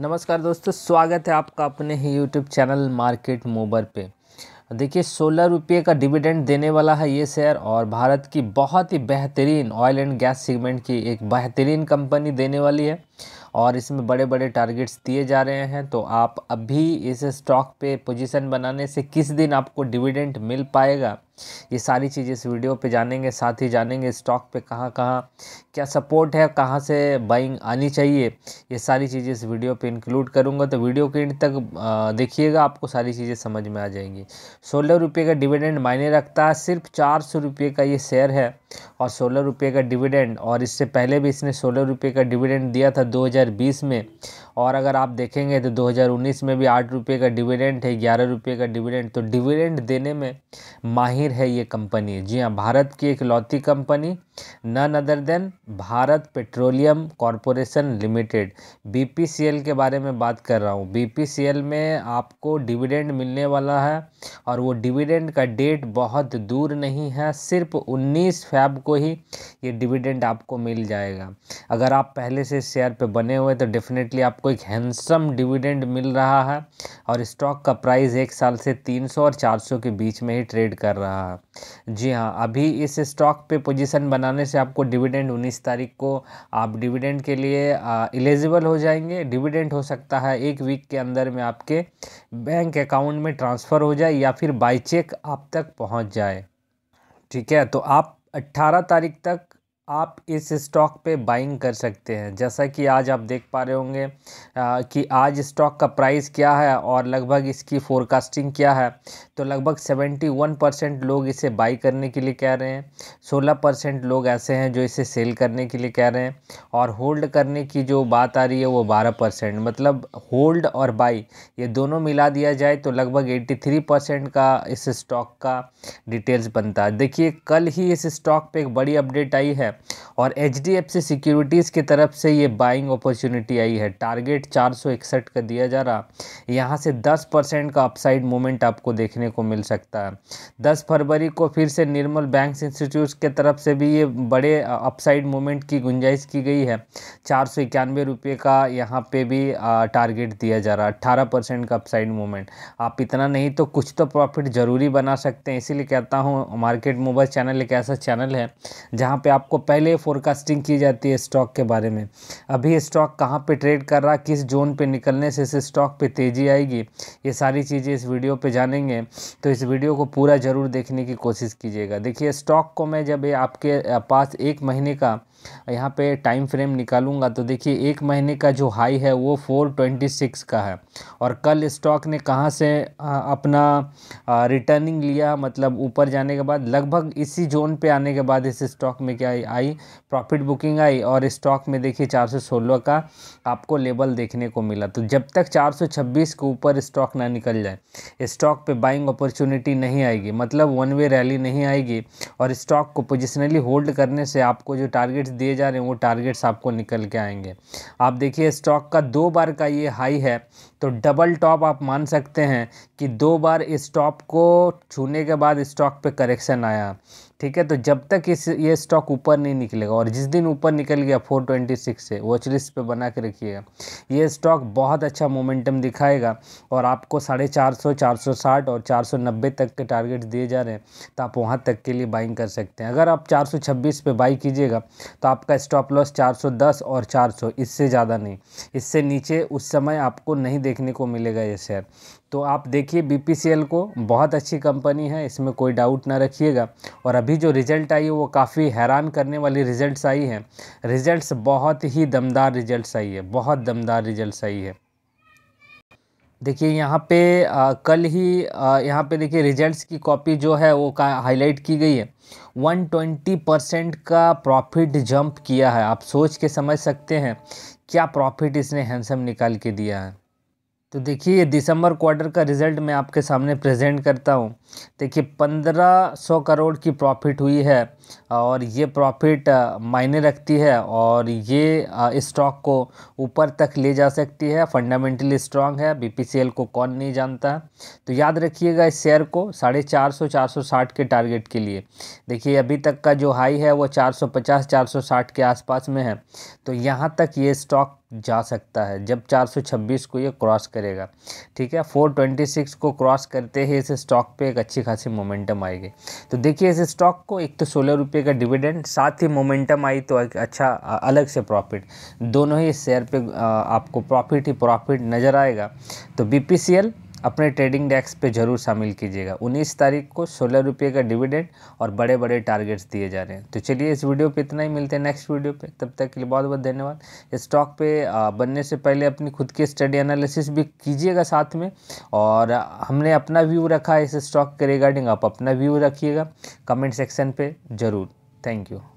नमस्कार दोस्तों स्वागत है आपका अपने ही यूट्यूब चैनल मार्केट मोबर पे देखिए सोलह रुपये का डिविडेंड देने वाला है ये शेयर और भारत की बहुत ही बेहतरीन ऑयल एंड गैस सेगमेंट की एक बेहतरीन कंपनी देने वाली है और इसमें बड़े बड़े टारगेट्स दिए जा रहे हैं तो आप अभी इस स्टॉक पे पोजीशन बनाने से किस दिन आपको डिविडेंड मिल पाएगा ये सारी चीज़ें इस वीडियो पे जानेंगे साथ ही जानेंगे स्टॉक पे कहाँ कहाँ क्या सपोर्ट है कहाँ से बाइंग आनी चाहिए ये सारी चीज़ें इस वीडियो पे इंक्लूड करूँगा तो वीडियो के एंड तक देखिएगा आपको सारी चीज़ें समझ में आ जाएंगी सोलह रुपये का डिविडेंड मायने रखता है सिर्फ चार सौ रुपये का ये शेयर है और सोलह रुपये का डिविडेंड और इससे पहले भी इसने सोलह रुपये का डिविडेंड दिया था बीस में और अगर आप देखेंगे तो 2019 में भी आठ रुपये का डिविडेंड है ग्यारह रुपये का डिविडेंड तो डिविडेंड देने में माहिर है ये कंपनी जी हाँ भारत की एक लौती company none other than Bharat Petroleum Corporation Limited BPCL के बारे में बात कर रहा हूँ बीपीसीएल में आपको डिविडेंड मिलने वाला है और वो डिविडेंड का डेट बहुत दूर नहीं है सिर्फ 19 फैब को ही ये डिविडेंड आपको मिल जाएगा अगर आप पहले से शेयर पे बने हुए तो डेफिनेटली आपको एक हैंडसम डिविडेंड मिल रहा है और स्टॉक का प्राइस एक साल से 300 और 400 के बीच में ही ट्रेड कर रहा है जी हाँ अभी इस स्टॉक पे पोजीशन बना बनाने से आपको डिविडेंड उन्नीस तारीख को आप डिविडेंड के लिए एलिजिबल हो जाएंगे डिविडेंड हो सकता है एक वीक के अंदर में आपके बैंक अकाउंट में ट्रांसफ़र हो जाए या फिर बाई चेक आप तक पहुँच जाए ठीक है तो आप अट्ठारह तारीख तक आप इस स्टॉक पे बाइंग कर सकते हैं जैसा कि आज आप देख पा रहे होंगे कि आज स्टॉक का प्राइस क्या है और लगभग इसकी फोरकास्टिंग क्या है तो लगभग 71 परसेंट लोग इसे बाई करने के लिए कह रहे हैं 16 परसेंट लोग ऐसे हैं जो इसे सेल करने के लिए कह रहे हैं और होल्ड करने की जो बात आ रही है वो 12 परसेंट मतलब होल्ड और बाई ये दोनों मिला दिया जाए तो लगभग थ्री परसेंट का इस स्टॉक का डिटेल्स बनता है देखिए कल ही इस स्टॉक पर एक बड़ी अपडेट आई है और H D F C securities की तरफ से ये बाइंग अपॉर्चुनिटी आई है टारगेट चार सौ इकसठ का दिया जा रहा यहाँ से दस परसेंट का अपसाइड मूवमेंट आपको देखने को मिल सकता है दस फरवरी को फिर से निर्मल बैंक इंस्टीट्यूट के तरफ से भी ये बड़े अपसाइड मूवमेंट की गुंजाइश की गई है चार सौ इक्यानवे रुपये का यहाँ पे भी टारगेट दिया जा रहा अट्ठारह परसेंट का अपसाइड मूवमेंट आप इतना नहीं तो कुछ तो प्रॉफिट ज़रूरी बना सकते हैं इसीलिए कहता हूँ मार्केट मोबाइल चैनल एक ऐसा चैनल है जहाँ पे आपको पहले फोरकास्टिंग की जाती है स्टॉक के बारे में अभी स्टॉक कहाँ पे ट्रेड कर रहा किस जोन पे निकलने से इस स्टॉक पे तेज़ी आएगी ये सारी चीज़ें इस वीडियो पे जानेंगे तो इस वीडियो को पूरा ज़रूर देखने की कोशिश कीजिएगा देखिए स्टॉक को मैं जब आपके पास एक महीने का यहाँ पे टाइम फ्रेम निकालूंगा तो देखिए एक महीने का जो हाई है वो 426 का है और कल स्टॉक ने कहाँ से अपना रिटर्निंग लिया मतलब ऊपर जाने के बाद लगभग इसी जोन पे आने के बाद इस स्टॉक में क्या आई प्रॉफिट बुकिंग आई और स्टॉक में देखिए 416 का आपको लेवल देखने को मिला तो जब तक 426 के ऊपर स्टॉक ना निकल जाए स्टॉक पर बाइंग अपॉर्चुनिटी नहीं आएगी मतलब वन वे रैली नहीं आएगी और स्टॉक को पोजिशनली होल्ड करने से आपको जो टारगेट्स दिए जा रहे हैं वो टारगेट्स आपको निकल के आएंगे आप देखिए स्टॉक का दो बार का ये हाई है तो डबल टॉप आप मान सकते हैं कि दो बार इस टॉप को छूने के बाद स्टॉक पे करेक्शन आया ठीक है तो जब तक इस ये स्टॉक ऊपर नहीं निकलेगा और जिस दिन ऊपर निकल गया 426 से वॉच लिस्ट पे बना के रखिएगा ये स्टॉक बहुत अच्छा मोमेंटम दिखाएगा और आपको साढ़े चार सौ चार सौ साठ और चार सौ नब्बे तक के टारगेट दिए जा रहे हैं तो आप वहाँ तक के लिए बाइंग कर सकते हैं अगर आप चार सौ छब्बीस पे बाई कीजिएगा तो आपका स्टॉप लॉस चार सौ दस और चार सौ इससे ज़्यादा नहीं इससे नीचे उस समय आपको नहीं देखने को मिलेगा ये शेयर तो आप देखिए बी को बहुत अच्छी कंपनी है इसमें कोई डाउट ना रखिएगा और अभी जो रिज़ल्ट आई है वो काफ़ी हैरान करने वाली रिज़ल्ट आई हैं रिज़ल्ट बहुत ही दमदार रिज़ल्ट आई है बहुत दमदार रिज़ल्ट आई है देखिए यहाँ पे आ, कल ही यहाँ पे देखिए रिजल्ट्स की कॉपी जो है वो का हाईलाइट की गई है 120 परसेंट का प्रॉफिट जंप किया है आप सोच के समझ सकते हैं क्या प्रॉफिट इसने हैंसम निकाल के दिया है तो देखिए दिसंबर क्वार्टर का रिज़ल्ट मैं आपके सामने प्रेजेंट करता हूँ देखिए पंद्रह सौ करोड़ की प्रॉफिट हुई है और ये प्रॉफिट मायने रखती है और ये स्टॉक को ऊपर तक ले जा सकती है फंडामेंटली स्ट्रांग है बीपीसीएल को कौन नहीं जानता तो याद रखिएगा इस शेयर को साढ़े चार सौ चार सौ साठ के टारगेट के लिए देखिए अभी तक का जो हाई है वो चार सौ पचास चार सौ साठ के आसपास में है तो यहाँ तक ये स्टॉक जा सकता है जब 426 को ये क्रॉस करेगा ठीक है 426 को क्रॉस करते ही इस स्टॉक पे एक अच्छी खासी मोमेंटम आएगी तो देखिए इस स्टॉक को एक तो सोलह रुपये का डिविडेंड साथ ही मोमेंटम आई तो एक अच्छा अलग से प्रॉफिट दोनों ही शेयर पे आपको प्रॉफिट ही प्रॉफिट नज़र आएगा तो बी अपने ट्रेडिंग डेस्क पे ज़रूर शामिल कीजिएगा 19 तारीख को सोलह रुपये का डिविडेंड और बड़े बड़े टारगेट्स दिए जा रहे हैं तो चलिए इस वीडियो पे इतना ही मिलते हैं नेक्स्ट वीडियो पे तब तक के लिए बहुत बहुत धन्यवाद स्टॉक पे बनने से पहले अपनी खुद की स्टडी एनालिसिस भी कीजिएगा साथ में और हमने अपना व्यू रखा है इस स्टॉक के रिगार्डिंग आप अपना व्यू रखिएगा कमेंट सेक्शन पर ज़रूर थैंक यू